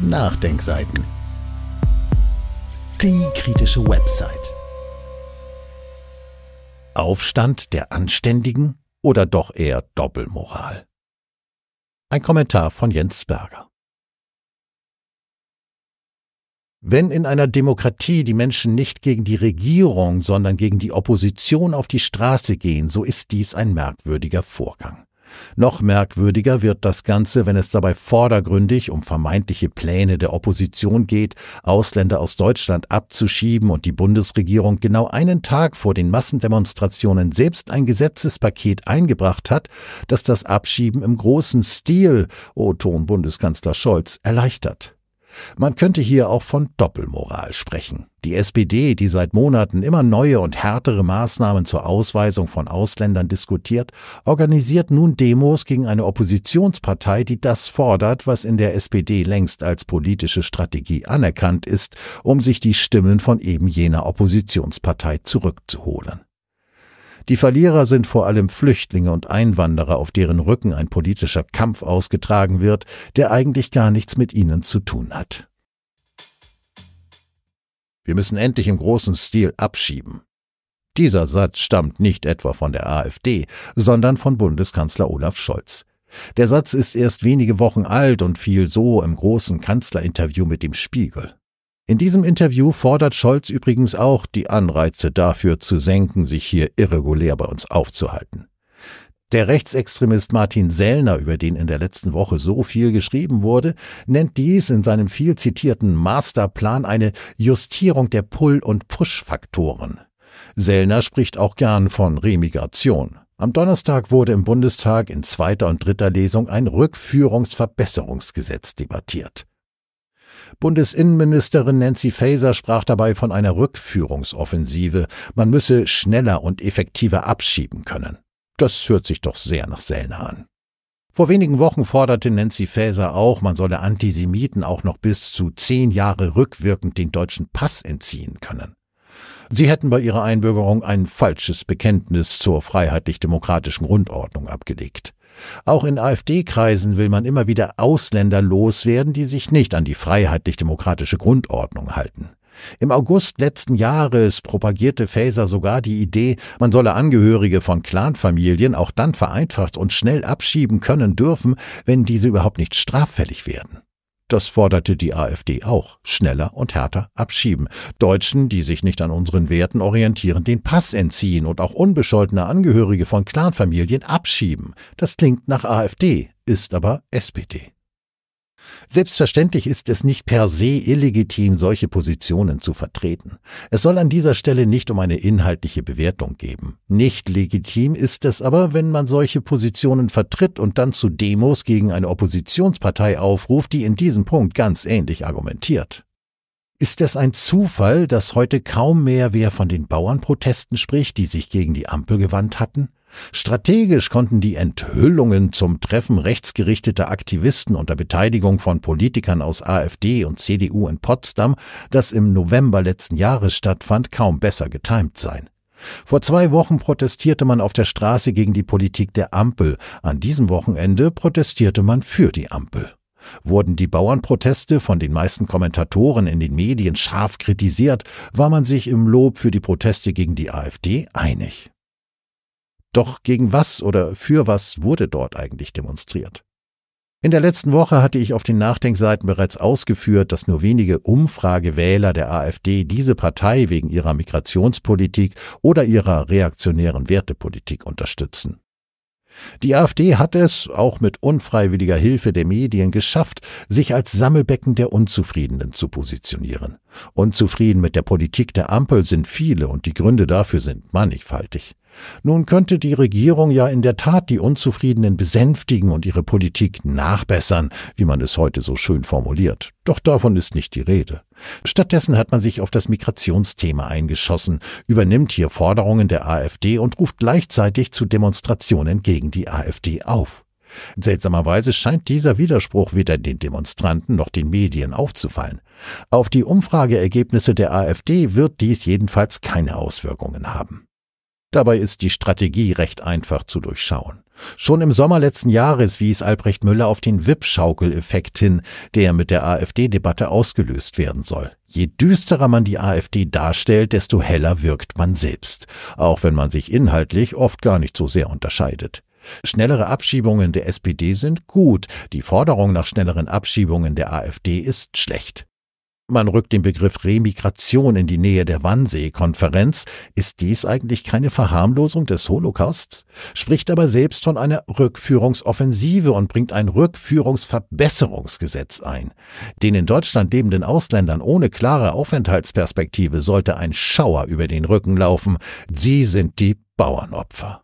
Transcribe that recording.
Nachdenkseiten. Die kritische Website. Aufstand der Anständigen oder doch eher Doppelmoral? Ein Kommentar von Jens Berger. Wenn in einer Demokratie die Menschen nicht gegen die Regierung, sondern gegen die Opposition auf die Straße gehen, so ist dies ein merkwürdiger Vorgang. Noch merkwürdiger wird das Ganze, wenn es dabei vordergründig um vermeintliche Pläne der Opposition geht, Ausländer aus Deutschland abzuschieben und die Bundesregierung genau einen Tag vor den Massendemonstrationen selbst ein Gesetzespaket eingebracht hat, das das Abschieben im großen Stil, O-Ton Bundeskanzler Scholz, erleichtert. Man könnte hier auch von Doppelmoral sprechen. Die SPD, die seit Monaten immer neue und härtere Maßnahmen zur Ausweisung von Ausländern diskutiert, organisiert nun Demos gegen eine Oppositionspartei, die das fordert, was in der SPD längst als politische Strategie anerkannt ist, um sich die Stimmen von eben jener Oppositionspartei zurückzuholen. Die Verlierer sind vor allem Flüchtlinge und Einwanderer, auf deren Rücken ein politischer Kampf ausgetragen wird, der eigentlich gar nichts mit ihnen zu tun hat. Wir müssen endlich im großen Stil abschieben. Dieser Satz stammt nicht etwa von der AfD, sondern von Bundeskanzler Olaf Scholz. Der Satz ist erst wenige Wochen alt und fiel so im großen Kanzlerinterview mit dem Spiegel. In diesem Interview fordert Scholz übrigens auch, die Anreize dafür zu senken, sich hier irregulär bei uns aufzuhalten. Der Rechtsextremist Martin Sellner, über den in der letzten Woche so viel geschrieben wurde, nennt dies in seinem viel zitierten Masterplan eine Justierung der Pull- und Push-Faktoren. Sellner spricht auch gern von Remigration. Am Donnerstag wurde im Bundestag in zweiter und dritter Lesung ein Rückführungsverbesserungsgesetz debattiert. Bundesinnenministerin Nancy Faeser sprach dabei von einer Rückführungsoffensive. Man müsse schneller und effektiver abschieben können. Das hört sich doch sehr nach Selna an. Vor wenigen Wochen forderte Nancy Faeser auch, man solle Antisemiten auch noch bis zu zehn Jahre rückwirkend den deutschen Pass entziehen können. Sie hätten bei ihrer Einbürgerung ein falsches Bekenntnis zur freiheitlich-demokratischen Grundordnung abgelegt. Auch in AfD-Kreisen will man immer wieder Ausländer loswerden, die sich nicht an die freiheitlich-demokratische Grundordnung halten. Im August letzten Jahres propagierte Faeser sogar die Idee, man solle Angehörige von Clanfamilien auch dann vereinfacht und schnell abschieben können dürfen, wenn diese überhaupt nicht straffällig werden. Das forderte die AfD auch. Schneller und härter abschieben. Deutschen, die sich nicht an unseren Werten orientieren, den Pass entziehen und auch unbescholtene Angehörige von Clanfamilien abschieben. Das klingt nach AfD, ist aber SPD. Selbstverständlich ist es nicht per se illegitim, solche Positionen zu vertreten. Es soll an dieser Stelle nicht um eine inhaltliche Bewertung geben. Nicht legitim ist es aber, wenn man solche Positionen vertritt und dann zu Demos gegen eine Oppositionspartei aufruft, die in diesem Punkt ganz ähnlich argumentiert. Ist es ein Zufall, dass heute kaum mehr wer von den Bauernprotesten spricht, die sich gegen die Ampel gewandt hatten? Strategisch konnten die Enthüllungen zum Treffen rechtsgerichteter Aktivisten unter Beteiligung von Politikern aus AfD und CDU in Potsdam, das im November letzten Jahres stattfand, kaum besser getimt sein. Vor zwei Wochen protestierte man auf der Straße gegen die Politik der Ampel, an diesem Wochenende protestierte man für die Ampel. Wurden die Bauernproteste von den meisten Kommentatoren in den Medien scharf kritisiert, war man sich im Lob für die Proteste gegen die AfD einig. Doch gegen was oder für was wurde dort eigentlich demonstriert? In der letzten Woche hatte ich auf den Nachdenkseiten bereits ausgeführt, dass nur wenige Umfragewähler der AfD diese Partei wegen ihrer Migrationspolitik oder ihrer reaktionären Wertepolitik unterstützen. Die AfD hat es, auch mit unfreiwilliger Hilfe der Medien, geschafft, sich als Sammelbecken der Unzufriedenen zu positionieren. Unzufrieden mit der Politik der Ampel sind viele und die Gründe dafür sind mannigfaltig. Nun könnte die Regierung ja in der Tat die Unzufriedenen besänftigen und ihre Politik nachbessern, wie man es heute so schön formuliert. Doch davon ist nicht die Rede. Stattdessen hat man sich auf das Migrationsthema eingeschossen, übernimmt hier Forderungen der AfD und ruft gleichzeitig zu Demonstrationen gegen die AfD auf. Seltsamerweise scheint dieser Widerspruch weder den Demonstranten noch den Medien aufzufallen. Auf die Umfrageergebnisse der AfD wird dies jedenfalls keine Auswirkungen haben. Dabei ist die Strategie recht einfach zu durchschauen. Schon im Sommer letzten Jahres wies Albrecht Müller auf den Wippschaukel-Effekt hin, der mit der AfD-Debatte ausgelöst werden soll. Je düsterer man die AfD darstellt, desto heller wirkt man selbst, auch wenn man sich inhaltlich oft gar nicht so sehr unterscheidet. Schnellere Abschiebungen der SPD sind gut, die Forderung nach schnelleren Abschiebungen der AfD ist schlecht. Man rückt den Begriff Remigration in die Nähe der Wannsee-Konferenz. Ist dies eigentlich keine Verharmlosung des Holocausts? Spricht aber selbst von einer Rückführungsoffensive und bringt ein Rückführungsverbesserungsgesetz ein. Den in Deutschland lebenden Ausländern ohne klare Aufenthaltsperspektive sollte ein Schauer über den Rücken laufen. Sie sind die Bauernopfer.